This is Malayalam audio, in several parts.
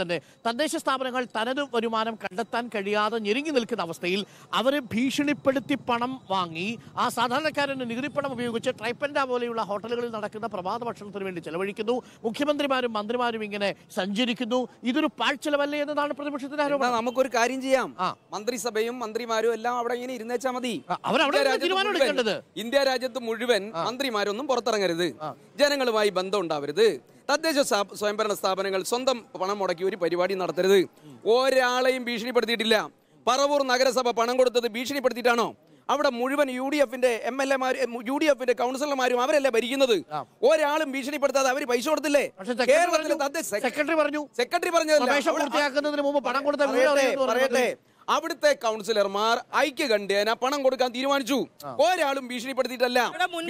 തന്നെ തദ്ദേശ സ്ഥാപനങ്ങൾ തനത് വരുമാനം കണ്ടെത്താൻ കഴിയാതെ ഞെരുങ്ങി നിൽക്കുന്ന അവസ്ഥയിൽ അവരെ ഭീഷണിപ്പെടുത്തി പണം വാങ്ങി ആ സാധാരണക്കാരൻ്റെ നികുതിപ്പണം ഉപയോഗിച്ച് ട്രൈപ്പൻഡ പോലെയുള്ള ഹോട്ടലുകളിൽ നടക്കുന്ന പ്രഭാത ഭക്ഷണത്തിന് വേണ്ടി ചെലവഴിക്കുന്നു മുഖ്യമന്ത്രിമാരും മന്ത്രിമാരും ഇങ്ങനെ സഞ്ചരിക്കുന്നു ഇതൊരു പാഴ്ചെലവല്ലേ എന്നതാണ് പ്രതിപക്ഷത്തിന്റെ ആരോപണം നമുക്കൊരു കാര്യം ചെയ്യാം മന്ത്രിസഭയും മന്ത്രിമാരും എല്ലാം അവിടെ ഇങ്ങനെ ഇരുന്നേച്ചാൽ മതി ഇന്ത്യ രാജ്യത്ത് മുഴുവൻ മന്ത്രിമാരൊന്നും പുറത്തിറങ്ങരുത് ജനങ്ങളുമായി ബന്ധം ഉണ്ടാവരുത് തദ്ദേശ സ്വയംഭരണ സ്ഥാപനങ്ങൾ സ്വന്തം പണം മുടക്കി ഒരു പരിപാടി നടത്തരുത് ഒരാളെയും ഭീഷണിപ്പെടുത്തിയിട്ടില്ല പറവൂർ നഗരസഭ പണം കൊടുത്തത് ഭീഷണിപ്പെടുത്തിയിട്ടാണോ അവിടെ മുഴുവൻ യു ഡി എഫിന്റെ എം എൽ എമാർ യു ഡി എഫിന്റെ കൗൺസിലർമാരും അവരല്ലേ ഭരിക്കുന്നത് ഒരാളും ഭീഷണിപ്പെടുത്താതെ അവർ പൈസ കൊടുത്തില്ലേ കേരളത്തിലെ സെക്രട്ടറി പറഞ്ഞു സെക്രട്ടറി പറഞ്ഞു പറയട്ടെ അവിടുത്തെ കൗൺസിലർമാർ ഐക്യകണ്ഠേന പണം കൊടുക്കാൻ തീരുമാനിച്ചു ഒരാളും ഭീഷണിപ്പെടുത്തിയിട്ടല്ല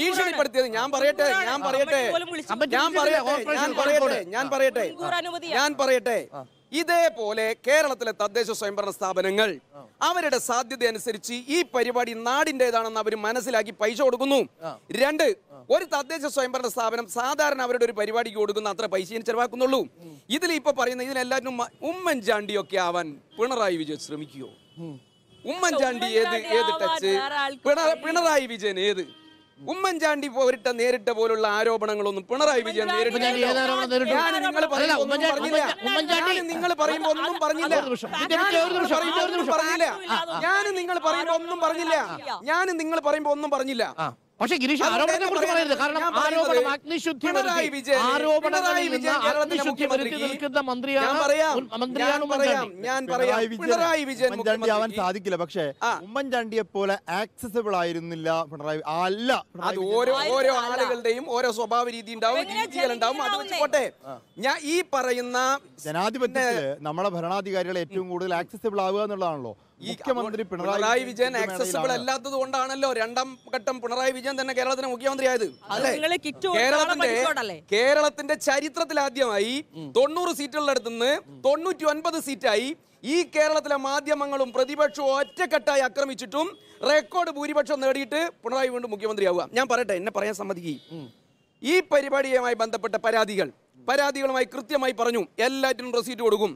ഭീഷണിപ്പെടുത്തിയത് ഞാൻ പറയട്ടെ ഞാൻ പറയട്ടെ ഞാൻ പറയട്ടെ ഞാൻ പറയട്ടെ ഞാൻ പറയട്ടെ ഇതേപോലെ കേരളത്തിലെ തദ്ദേശ സ്വയംഭരണ സ്ഥാപനങ്ങൾ അവരുടെ സാധ്യത അനുസരിച്ച് ഈ പരിപാടി നാടിൻ്റെതാണെന്ന് അവർ മനസ്സിലാക്കി പൈസ കൊടുക്കുന്നു രണ്ട് ഒരു തദ്ദേശ സ്വയംഭരണ സ്ഥാപനം സാധാരണ അവരുടെ ഒരു പരിപാടിക്ക് കൊടുക്കുന്ന അത്ര പൈസയും ചെലവാക്കുന്നുള്ളൂ ഇതിൽ ഇപ്പൊ പറയുന്ന ഇതിനെല്ലാറ്റിനും ഉമ്മൻചാണ്ടിയൊക്കെ ആവാൻ പിണറായി വിജയൻ ശ്രമിക്കുകയോ ഉമ്മൻചാണ്ടി ഏത് ഏത് ടച്ച് പിണറായി വിജയൻ ഏത് ഉമ്മൻചാണ്ടി പോരിട്ട നേരിട്ട പോലുള്ള ആരോപണങ്ങളൊന്നും പിണറായി വിജയൻ നിങ്ങൾ പറയുമ്പോ ഒന്നും പറഞ്ഞില്ല ഞാൻ നിങ്ങൾ പറയുമ്പോ ഒന്നും പറഞ്ഞില്ല ഞാൻ നിങ്ങൾ പറയുമ്പോ ഒന്നും പറഞ്ഞില്ല പക്ഷെ ഗിരീഷ് ആരോപണത്തെ കുറിച്ച് പറയരുത് കാരണം ആരോപണം അഗ്നിശുദ്ധി ആരോപണങ്ങളിൽ മന്ത്രിയാണ് പിണറായി വിജയൻ ഉമ്മൻചാണ്ടി ആവാൻ സാധിക്കില്ല പക്ഷേ ഉമ്മൻചാണ്ടിയെ പോലെ ആക്സസിബിൾ ആയിരുന്നില്ല പിണറായി അല്ല അത് ഓരോ ഓരോ ആളുകളുടെയും ഓരോ സ്വഭാവ രീതി ഉണ്ടാവും ഞാൻ ഈ പറയുന്ന ജനാധിപത്യത്തില് നമ്മളെ ഭരണാധികാരികൾ ഏറ്റവും കൂടുതൽ ആക്സസിബിൾ ആവുക എന്നുള്ളതാണല്ലോ മുഖ്യമന്ത്രി പിണറായി വിജയൻ ആക്സസിബിൾ അല്ലാത്തത് കൊണ്ടാണല്ലോ രണ്ടാം ഘട്ടം പിണറായി വിജയൻ തന്നെ കേരളത്തിന് മുഖ്യമന്ത്രിയായത് കേരളത്തിന്റെ കേരളത്തിന്റെ ചരിത്രത്തിൽ ആദ്യമായി തൊണ്ണൂറ് സീറ്റുകളിലടുത്ത് നിന്ന് തൊണ്ണൂറ്റി ഒൻപത് സീറ്റായി ഈ കേരളത്തിലെ മാധ്യമങ്ങളും പ്രതിപക്ഷവും ഒറ്റക്കെട്ടായി ആക്രമിച്ചിട്ടും റെക്കോർഡ് ഭൂരിപക്ഷം നേടിയിട്ട് പിണറായി വീണ്ടും മുഖ്യമന്ത്രിയാവുക ഞാൻ പറയട്ടെ എന്നെ പറയാൻ സമ്മതിക്കും ഈ പരിപാടിയുമായി ബന്ധപ്പെട്ട പരാതികൾ പരാതികളുമായി കൃത്യമായി പറഞ്ഞു എല്ലാറ്റിനും റെസീറ്റ് കൊടുക്കും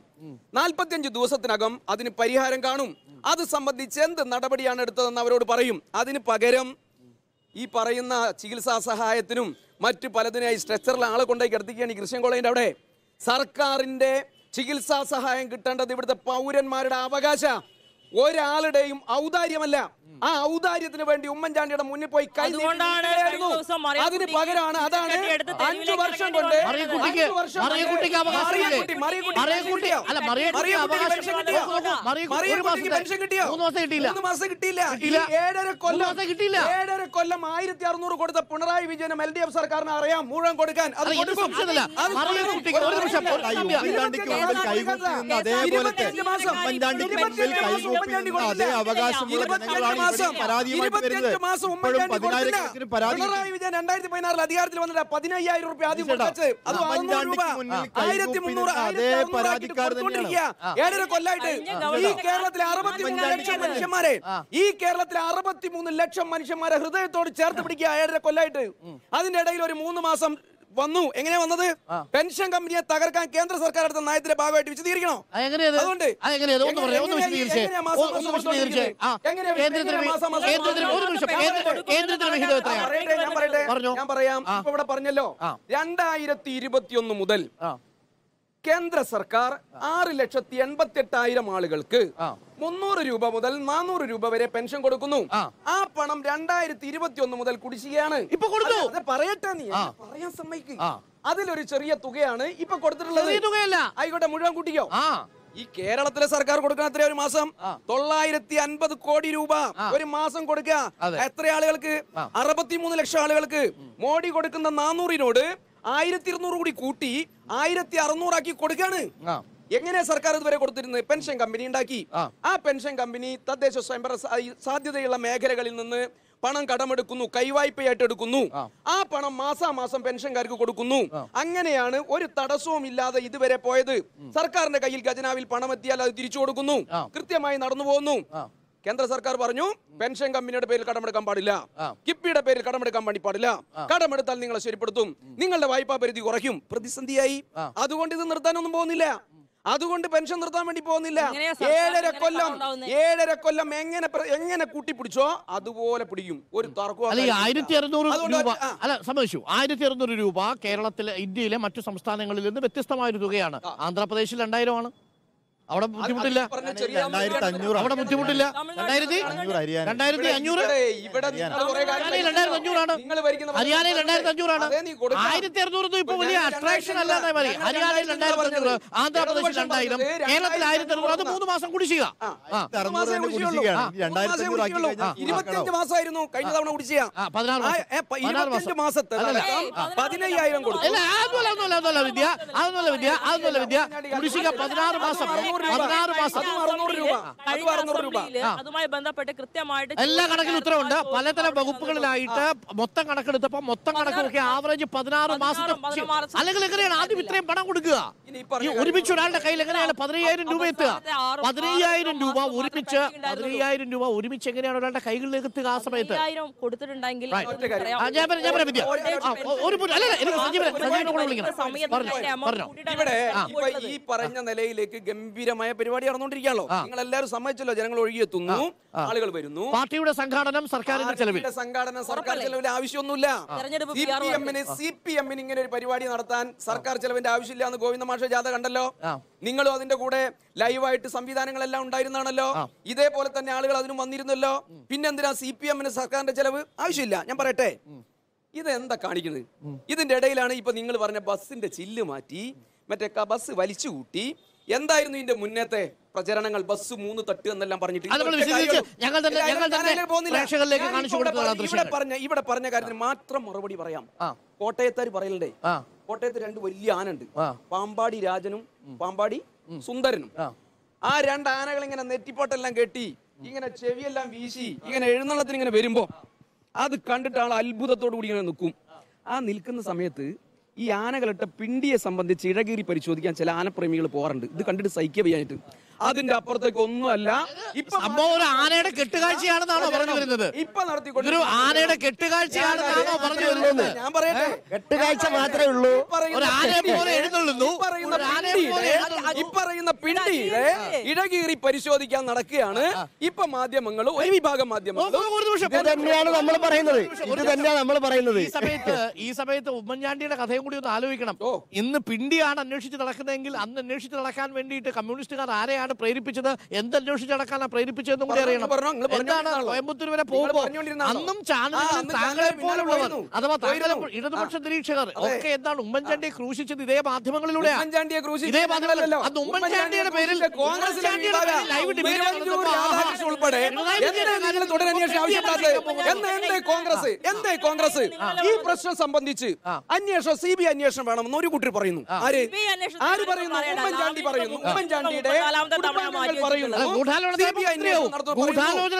നാൽപ്പത്തിയഞ്ച് ദിവസത്തിനകം അതിന് പരിഹാരം കാണും അത് സംബന്ധിച്ച് എന്ത് നടപടിയാണ് എടുത്തതെന്ന് അവരോട് പറയും അതിന് പകരം ഈ പറയുന്ന ചികിത്സാ സഹായത്തിനും മറ്റു പലതിനായി സ്ട്രെച്ചറിൽ ആളെ കൊണ്ടുപോയി കിടത്തിക്കുകയാണ് ഈ കൃഷ്ണൻ കോളേജിൻ്റെ അവിടെ സർക്കാരിൻ്റെ ചികിത്സാ സഹായം കിട്ടേണ്ടത് ഇവിടുത്തെ പൗരന്മാരുടെ അവകാശ ഒരാളുടെയും ഔദാര്യമല്ല ആ ഔദാര്യത്തിന് വേണ്ടി ഉമ്മൻചാണ്ടിയുടെ മുന്നിൽ പോയി കൈ അതിന് പകരമാണ് അതാണ് അഞ്ചു വർഷം കൊണ്ട് ഏഴര കൊല്ലം കൊല്ലം ആയിരത്തി അറുന്നൂറ് കൊടുത്ത പിണറായി വിജയനും എൽ ഡി എഫ് സർക്കാരിന് അറിയാം മുഴുവൻ കൊടുക്കാൻ അത് കൊടുക്കും അധികാരത്തിൽ വന്നിട്ട് പതിനയ്യായിരം രൂപ ആദ്യം അത് ആയിരത്തി മുന്നൂറ് ഏഴര കൊല്ലായിട്ട് ഈ കേരളത്തിലെ അറുപത്തിമൂന്ന് ലക്ഷം മനുഷ്യന്മാരെ ഈ കേരളത്തിലെ അറുപത്തിമൂന്ന് ലക്ഷം മനുഷ്യന്മാരെ ഹൃദയത്തോട് ചേർത്ത് പിടിക്കുക ഏഴര കൊല്ലായിട്ട് അതിന്റെ ഇടയിൽ ഒരു മൂന്ന് മാസം വന്നു എങ്ങനെയാ വന്നത് പെൻഷൻ കമ്പനിയെ തകർക്കാൻ കേന്ദ്ര സർക്കാർ എടുത്ത നയത്തിന്റെ ഭാഗമായിട്ട് വിശദീകരിക്കണോ അതുകൊണ്ട് ഞാൻ പറയാം ഇവിടെ പറഞ്ഞല്ലോ രണ്ടായിരത്തി ഇരുപത്തിയൊന്ന് മുതൽ കേന്ദ്ര സർക്കാർ ആറ് ലക്ഷത്തി എൺപത്തി എട്ടായിരം ആളുകൾക്ക് മുന്നൂറ് രൂപ മുതൽ നാനൂറ് രൂപ വരെ പെൻഷൻ കൊടുക്കുന്നു ആ പണം രണ്ടായിരത്തി ഇരുപത്തി ഒന്ന് മുതൽ കുടിശ്ശികയാണ് ഇപ്പൊ കൊടുത്തു പറയട്ടെ നീ പറയാൻ സമ്മതിക്കും അതിലൊരു ചെറിയ തുകയാണ് ഇപ്പൊ കൊടുത്തിട്ടുള്ളത് തുകയല്ല ആയിക്കോട്ടെ മുഴുവൻ കുട്ടിക്കോ ഈ കേരളത്തിലെ സർക്കാർ കൊടുക്കുന്ന എത്ര ഒരു മാസം തൊള്ളായിരത്തി അൻപത് കോടി രൂപ ഒരു മാസം കൊടുക്കുക എത്ര ആളുകൾക്ക് മൂന്ന് ലക്ഷം ആളുകൾക്ക് മോഡി കൊടുക്കുന്ന നാനൂറിനോട് ആയിരത്തി ഇരുന്നൂറ് കൂടി കൂട്ടി ആയിരത്തി അറുന്നൂറാക്കി കൊടുക്കാണ് എങ്ങനെ സർക്കാർ ഇതുവരെ കൊടുത്തിരുന്നത് പെൻഷൻ കമ്പനി ഉണ്ടാക്കി ആ പെൻഷൻ കമ്പനി തദ്ദേശ സ്വയംഭരണ സാധ്യതയുള്ള മേഖലകളിൽ നിന്ന് പണം കടമെടുക്കുന്നു കൈവായ്പയായിട്ട് എടുക്കുന്നു ആ പണം മാസാമാസം പെൻഷൻകാർക്ക് കൊടുക്കുന്നു അങ്ങനെയാണ് ഒരു തടസ്സവും ഇല്ലാതെ ഇതുവരെ പോയത് സർക്കാരിന്റെ കയ്യിൽ ഖജനാവിൽ പണം എത്തിയാൽ അത് തിരിച്ചു കൊടുക്കുന്നു കൃത്യമായി നടന്നു പോകുന്നു കേന്ദ്ര സർക്കാർ പറഞ്ഞു പെൻഷൻ കമ്പനിയുടെ പേരിൽ കടമെടുക്കാൻ പാടില്ല കിഫ്ബിയുടെ പേരിൽ കടമെടുക്കാൻ വേണ്ടി പാടില്ല കടമെടുത്താൽ നിങ്ങളെ ശരിപ്പെടുത്തും നിങ്ങളുടെ വായ്പാ പരിധി കുറയ്ക്കും പ്രതിസന്ധിയായി അതുകൊണ്ട് ഇത് നിർത്താനൊന്നും പോകുന്നില്ല അതുകൊണ്ട് പെൻഷൻ നിർത്താൻ വേണ്ടി പോകുന്നില്ല ഏഴര കൊല്ലം ഏഴര കൊല്ലം എങ്ങനെ എങ്ങനെ കൂട്ടിപ്പിടിച്ചോ അതുപോലെ പിടിക്കും ഒരു ആയിരത്തി അറുന്നൂറ് രൂപ അല്ല സമ്മതിച്ചു ആയിരത്തി അറുന്നൂറ് രൂപ കേരളത്തിലെ ഇന്ത്യയിലെ മറ്റു സംസ്ഥാനങ്ങളിൽ നിന്ന് വ്യത്യസ്തമായ ഒരു തുകയാണ് ആന്ധ്രാപ്രദേശിൽ രണ്ടായിരമാണ് അവിടെ ബുദ്ധിമുട്ടില്ല അവിടെ ബുദ്ധിമുട്ടില്ല രണ്ടായിരത്തി രണ്ടായിരത്തി അഞ്ഞൂറ് അഞ്ഞൂറാണ് ഹരിയാനയിൽ രണ്ടായിരത്തി അഞ്ഞൂറാണ് ആയിരത്തി അറുന്നൂറ് ഇപ്പൊ വലിയ അട്രാക്ഷൻ അല്ലാതെ മതി ഹരിയാനയിൽ രണ്ടായിരത്തി അഞ്ഞൂറ് ആന്ധ്രാപ്രദേശ് രണ്ടായിരം കേരളത്തിൽ ആയിരത്തി അറുന്നൂറ് അത് മൂന്ന് മാസം കുടിശ്ശിക അതൊന്നുമല്ല വിദ്യ അതൊന്നുമല്ല വിദ്യ അതൊന്നുമല്ല വിദ്യ കുടിശ്ശിക പതിനാറ് മാസം അതുമായി ബന്ധപ്പെട്ട് കൃത്യമായിട്ട് എല്ലാ കണക്കിലും ഉത്തരവുണ്ട് പലതരം വകുപ്പുകളിലായിട്ട് മൊത്തം കണക്കെടുത്തപ്പോ മൊത്തം കണക്കിലൊക്കെ ആവറേജ് പതിനാറ് മാസം അല്ലെങ്കിൽ എങ്ങനെയാണ് ആദ്യം ഇത്രയും പണം കൊടുക്കുക ഒരുമിച്ച് ഒരാളുടെ കയ്യിൽ എങ്ങനെയാണ് പതിനയ്യായിരം രൂപ എത്തുക പതിനയ്യായിരം രൂപ ഒരുമിച്ച് പതിനയ്യായിരം രൂപ ഒരുമിച്ച് എങ്ങനെയാണ് ഒരാളുടെ കൈകളിൽ എത്തുക ആ സമയത്ത് കൊടുത്തിട്ടുണ്ടെങ്കിൽ ഈ പറഞ്ഞ നിലയിലേക്ക് ഗംഭീര ഗംഭീരമായ പരിപാടി നടന്നുകൊണ്ടിരിക്കുകയാണല്ലോ നിങ്ങൾ എല്ലാവരും സമ്മതിച്ചല്ലോ ജനങ്ങൾ ഒഴുകിയെത്തുന്നു ആളുകൾ വരുന്നു പാർട്ടിയുടെ സംഘാടനം സർക്കാരിന്റെ സംഘാടന സംഘാടനം സർക്കാർ ചെലവിൽ ആവശ്യമൊന്നുമില്ല സി പി എമ്മിന് സി പി എമ്മിന് ഇങ്ങനെ ഒരു പരിപാടി നടത്താൻ സർക്കാർ ചെലവിന്റെ ആവശ്യമില്ല എന്ന് ഗോവിന്ദ മാഷ ജാഥ കണ്ടല്ലോ നിങ്ങളും അതിന്റെ കൂടെ ലൈവായിട്ട് സംവിധാനങ്ങളെല്ലാം ഉണ്ടായിരുന്നാണല്ലോ ഇതേപോലെ തന്നെ ആളുകൾ അതിനും വന്നിരുന്നല്ലോ പിന്നെന്തിനാ സി പി എമ്മിന് സർക്കാരിന്റെ ചെലവ് ആവശ്യമില്ല ഞാൻ പറയട്ടെ ഇതെന്താ കാണിക്കുന്നത് ഇതിന്റെ ഇടയിലാണ് ഇപ്പൊ നിങ്ങൾ പറഞ്ഞ ബസ്സിന്റെ ചില്ല് മാറ്റി മറ്റേ ബസ് വലിച്ചു കൂട്ടി എന്തായിരുന്നു ഇതിന്റെ മുന്നത്തെ പ്രചരണങ്ങൾ ബസ് മൂന്ന് തട്ട് എന്നെല്ലാം പറഞ്ഞിട്ട് ഇവിടെ പറഞ്ഞ ഇവിടെ പറഞ്ഞ കാര്യത്തിന് മാത്രം മറുപടി പറയാം കോട്ടയത്താർ പറയലുണ്ടേ കോട്ടയത്ത് രണ്ട് വലിയ ആനുണ്ട് പാമ്പാടി രാജനും പാമ്പാടി സുന്ദരനും ആ രണ്ട് ആനകൾ ഇങ്ങനെ നെറ്റിപ്പോട്ടെല്ലാം കെട്ടി ഇങ്ങനെ ചെവിയെല്ലാം വീശി ഇങ്ങനെ എഴുന്നള്ളത്തിന് ഇങ്ങനെ വരുമ്പോ അത് കണ്ടിട്ട് ആൾ അത്ഭുതത്തോടു കൂടി ഇങ്ങനെ നിൽക്കും ആ നിൽക്കുന്ന സമയത്ത് ഈ ആനകളിട്ട പിണ്ടിയെ സംബന്ധിച്ച് ഇഴകീറി പരിശോധിക്കാൻ ചില ആനപ്രേമികൾ പോകാറുണ്ട് ഇത് കണ്ടിട്ട് സഹിക്കുക ചെയ്യാനായിട്ട് അതിന്റെ അപ്പുറത്തേക്ക് ഒന്നുമല്ല ഇപ്പൊ ഒരു ആനയുടെ കെട്ടുകാഴ്ചയാണെന്നാണോ പറഞ്ഞു വരുന്നത് ഇപ്പൊ ഒരു ആനയുടെ കെട്ടുകാഴ്ചയാണെന്നാണോ പറഞ്ഞു വരുന്നത് ഞാൻ പറയട്ടെ കെട്ടുകാഴ്ച മാത്രമേ ഉള്ളൂ ഒരു ആനയെ പോലെ എഴുന്നള്ളുന്നു ഇപ്പറയുന്ന പിണ്ടിയിലെ ഇടകീറി പരിശോധിക്കാൻ നടക്കുകയാണ് ഇപ്പൊ മാധ്യമങ്ങളും ഒരു വിഭാഗം മാധ്യമങ്ങൾ തന്നെയാണ് നമ്മൾ പറയുന്നത് ഇത് തന്നെയാണ് നമ്മൾ പറയുന്നത് ഈ സമയത്ത് ഈ സമയത്ത് ഉമ്മൻചാണ്ടിയുടെ കഥയും കൂടി ഒന്ന് ആലോചിക്കണം ഇന്ന് പിണ്ടിയാണ് അന്വേഷിച്ച് നടക്കുന്നതെങ്കിൽ അന്ന് അന്വേഷിച്ച് നടക്കാൻ വേണ്ടിയിട്ട് കമ്മ്യൂണിസ്റ്റുകാർ ആരെയാണ് എന്തിനാണ് പ്രേരിപ്പിച്ചത് എന്തന്വേഷിച്ചടക്കാനാണ് പ്രേരിപ്പിച്ചതെന്നും കൂടി അറിയണം എന്താണ് കോയമ്പത്തൂർ വരെ പോകുമ്പോൾ അന്നും ചാനലുകളിൽ താങ്കളെ പോലുള്ളവർ അഥവാ താങ്കളെ ഇടതുപക്ഷ നിരീക്ഷകർ ഒക്കെ എന്താണ് ഉമ്മൻചാണ്ടിയെ ക്രൂശിച്ചത് ഇതേ മാധ്യമങ്ങളിലൂടെ ഇതേ അത് ഉമ്മൻചാണ്ടിയുടെ പേരിൽ കോൺഗ്രസ് ലൈവ് ഡിബേറ്റ് ഉൾപ്പെടെ തുടരന്വേഷണം ആവശ്യപ്പെടാത്തത് കോൺഗ്രസ് എന്തേ കോൺഗ്രസ് ഈ പ്രശ്നം സംബന്ധിച്ച് അന്വേഷണം സി ബി അന്വേഷണം വേണമെന്ന് ഒരു കുട്ടി പറയുന്നു ആര് ആര് പറയുന്നു ഉമ്മൻചാണ്ടി പറയുന്നു ഉമ്മൻചാണ്ടിയുടെ ഗൂഢാലോചന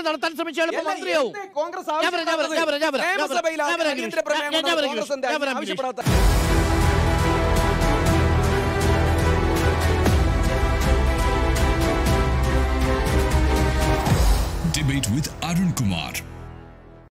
നടത്താൻ ശ്രമിച്ചാൽ മന്ത്രിയാവും കോൺഗ്രസ് ആവശ്യപ്പെടുന്നത് നിയമസഭയിൽ കോൺഗ്രസ് എന്താ